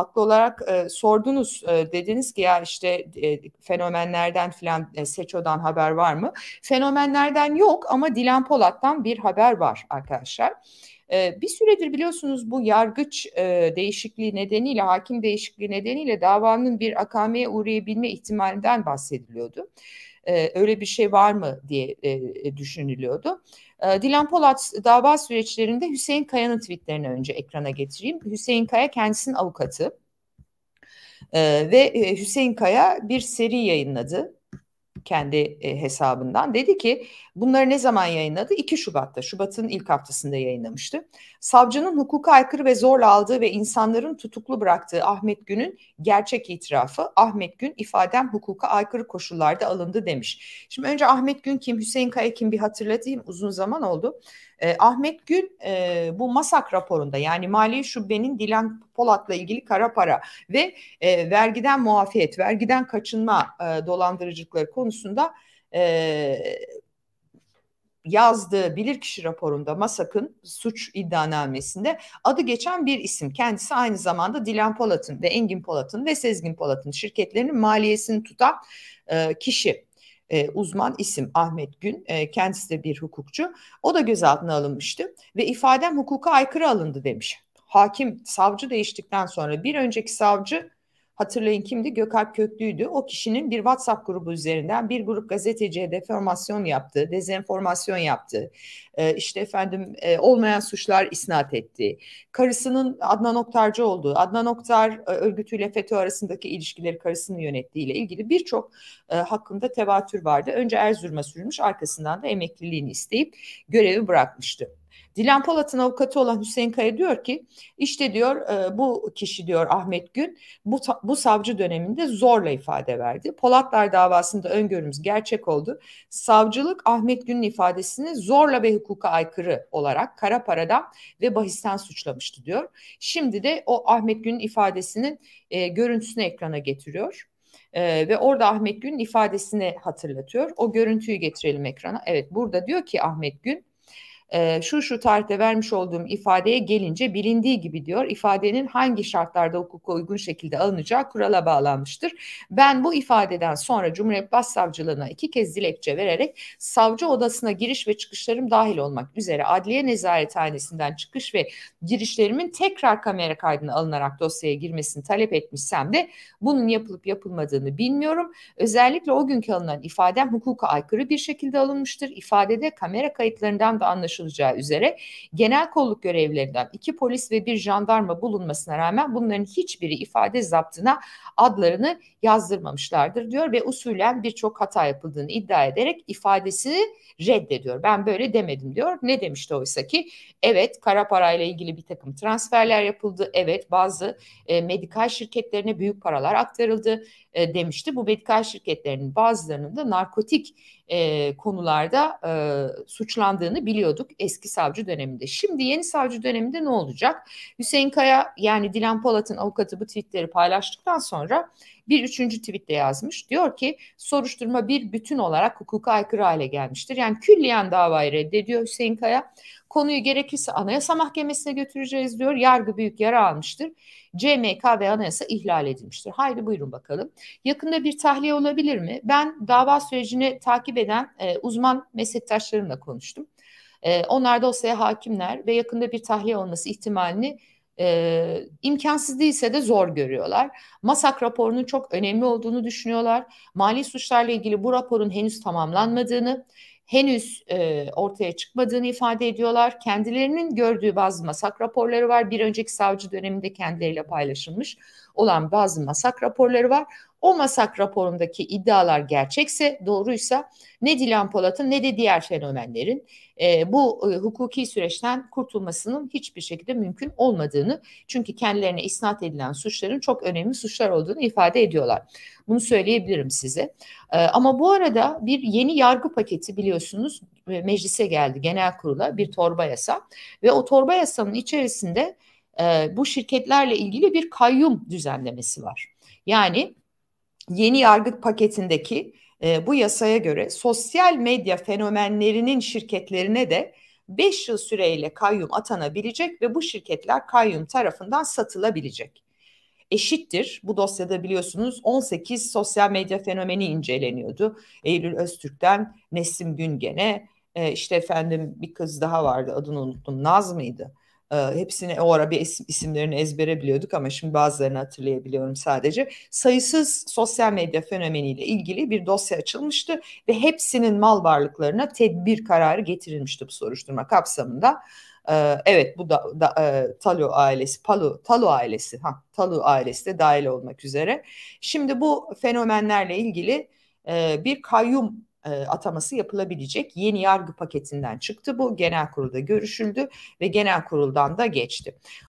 haklı olarak e, sordunuz e, dediniz ki ya işte e, fenomenlerden filan e, Seço'dan haber var mı? Fenomenlerden yok ama Dilan Polat'tan bir haber var arkadaşlar. E, bir süredir biliyorsunuz bu yargıç e, değişikliği nedeniyle, hakim değişikliği nedeniyle davanın bir akameye uğrayabilme ihtimalinden bahsediliyordu e, öyle bir şey var mı diye e, e, düşünülüyordu. E, Dilan Polat dava süreçlerinde Hüseyin Kaya'nın tweetlerini önce ekrana getireyim. Hüseyin Kaya kendisinin avukatı. Ee, ve e, Hüseyin Kaya bir seri yayınladı kendi e, hesabından dedi ki bunları ne zaman yayınladı? 2 Şubat'ta, Şubat'ın ilk haftasında yayınlamıştı. Savcının hukuka aykırı ve zorla aldığı ve insanların tutuklu bıraktığı Ahmet Gün'ün gerçek itirafı Ahmet Gün ifadem hukuka aykırı koşullarda alındı demiş. Şimdi önce Ahmet Gün kim, Hüseyin Kaya kim bir hatırlatayım uzun zaman oldu. E, Ahmet Gün e, bu masak raporunda yani Mali Şube'nin Dilan Polat'la ilgili kara para ve e, vergiden muafiyet, vergiden kaçınma e, dolandırıcılıkları konusunda e, yazdığı bilirkişi raporunda Masak'ın suç iddianamesinde adı geçen bir isim. Kendisi aynı zamanda Dilan Polat'ın ve Engin Polat'ın ve Sezgin Polat'ın şirketlerinin maliyesini tutan e, kişi. E, uzman isim Ahmet Gün e, kendisi de bir hukukçu o da gözaltına alınmıştı ve ifadem hukuka aykırı alındı demiş hakim savcı değiştikten sonra bir önceki savcı hatırlayın kimdi? Gökalp Köklü'ydü. O kişinin bir WhatsApp grubu üzerinden bir grup gazeteciye deformasyon yaptı, dezenformasyon yaptı. Ee, işte efendim e, olmayan suçlar isnat etti. Karısının Adnan Oktarcı olduğu, Adnan Oktar e, örgütüyle FETÖ arasındaki ilişkileri karısının yönettiğiyle ilgili birçok e, hakkında tevatür vardı. Önce Erzurum'a sürülmüş, arkasından da emekliliğini isteyip görevi bırakmıştı. Dilan Polat'ın avukatı olan Hüseyin Kaya diyor ki işte diyor e, bu kişi diyor Ahmet Gün bu, bu savcı döneminde zorla ifade verdi. Polatlar davasında öngörümüz gerçek oldu. Savcılık Ahmet Gün'ün ifadesini zorla ve hukuka aykırı olarak kara paradan ve bahisten suçlamıştı diyor. Şimdi de o Ahmet Gün'ün ifadesinin e, görüntüsünü ekrana getiriyor. Ee, ve orada Ahmet Gün ifadesini hatırlatıyor. O görüntüyü getirelim ekrana. Evet burada diyor ki Ahmet Gün e, şu şu tarihte vermiş olduğum ifadeye gelince bilindiği gibi diyor ifadenin hangi şartlarda hukuka uygun şekilde alınacağı kurala bağlanmıştır. Ben bu ifadeden sonra Cumhuriyet Başsavcılığına iki kez dilekçe vererek savcı odasına giriş ve çıkışlarım dahil olmak üzere adliye nezarethanesinden çıkış ve girişlerimin tekrar kamera kaydına alınarak dosyaya girmesini talep etmişsem de bunun yapılıp yapılmadığını bilmiyorum. Özellikle o günkü alınan ifadem hukuka aykırı bir şekilde alınmıştır. İfadede kamera kayıtlarından da anlaşılmıştır konuşulacağı üzere genel kolluk görevlerinden iki polis ve bir jandarma bulunmasına rağmen bunların hiçbiri ifade zaptına adlarını yazdırmamışlardır diyor ve usulen birçok hata yapıldığını iddia ederek ifadesini reddediyor. Ben böyle demedim diyor. Ne demişti oysa ki evet kara parayla ilgili bir takım transferler yapıldı. Evet bazı e, medikal şirketlerine büyük paralar aktarıldı e, demişti. Bu medikal şirketlerinin bazılarının da narkotik e, konularda e, suçlandığını biliyorduk eski savcı döneminde. Şimdi yeni savcı döneminde ne olacak? Hüseyin Kaya yani Dilan Polat'ın avukatı bu tweetleri paylaştıktan sonra bir üçüncü tweette yazmış. Diyor ki soruşturma bir bütün olarak hukuka aykırı hale gelmiştir. Yani külliyen davayı reddediyor Hüseyin Kaya. Konuyu gerekirse Anayasa Mahkemesi'ne götüreceğiz diyor. Yargı büyük yara almıştır. CMK ve anayasa ihlal edilmiştir. Haydi buyurun bakalım. Yakında bir tahliye olabilir mi? Ben dava sürecini takip eden e, uzman meslektaşlarımla konuştum. E, onlar dosyaya hakimler ve yakında bir tahliye olması ihtimalini e, imkansız değilse de zor görüyorlar. Masak raporunun çok önemli olduğunu düşünüyorlar. Mali suçlarla ilgili bu raporun henüz tamamlanmadığını, henüz e, ortaya çıkmadığını ifade ediyorlar. Kendilerinin gördüğü bazı masak raporları var. Bir önceki savcı döneminde kendileriyle paylaşılmış olan bazı masak raporları var. O masak raporundaki iddialar gerçekse, doğruysa ne Dilan Polat'ın ne de diğer fenomenlerin e, bu e, hukuki süreçten kurtulmasının hiçbir şekilde mümkün olmadığını çünkü kendilerine isnat edilen suçların çok önemli suçlar olduğunu ifade ediyorlar. Bunu söyleyebilirim size. E, ama bu arada bir yeni yargı paketi biliyorsunuz e, meclise geldi genel kurula bir torba yasa ve o torba yasanın içerisinde e, bu şirketlerle ilgili bir kayyum düzenlemesi var. Yani yeni yargı paketindeki e, bu yasaya göre sosyal medya fenomenlerinin şirketlerine de 5 yıl süreyle kayyum atanabilecek ve bu şirketler kayyum tarafından satılabilecek. Eşittir. Bu dosyada biliyorsunuz 18 sosyal medya fenomeni inceleniyordu. Eylül Öztürk'ten Nesim Güngen'e e, işte efendim bir kız daha vardı adını unuttum Naz mıydı? E, hepsini o ara bir isimlerini ezbere biliyorduk ama şimdi bazılarını hatırlayabiliyorum sadece. Sayısız sosyal medya fenomeniyle ilgili bir dosya açılmıştı ve hepsinin mal varlıklarına tedbir kararı getirilmişti bu soruşturma kapsamında. evet bu da, da e, ailesi, Palu, talu ailesi, ha talu ailesi de dahil olmak üzere. Şimdi bu fenomenlerle ilgili bir kayyum ataması yapılabilecek yeni yargı paketinden çıktı bu genel kurulda görüşüldü ve genel kuruldan da geçti.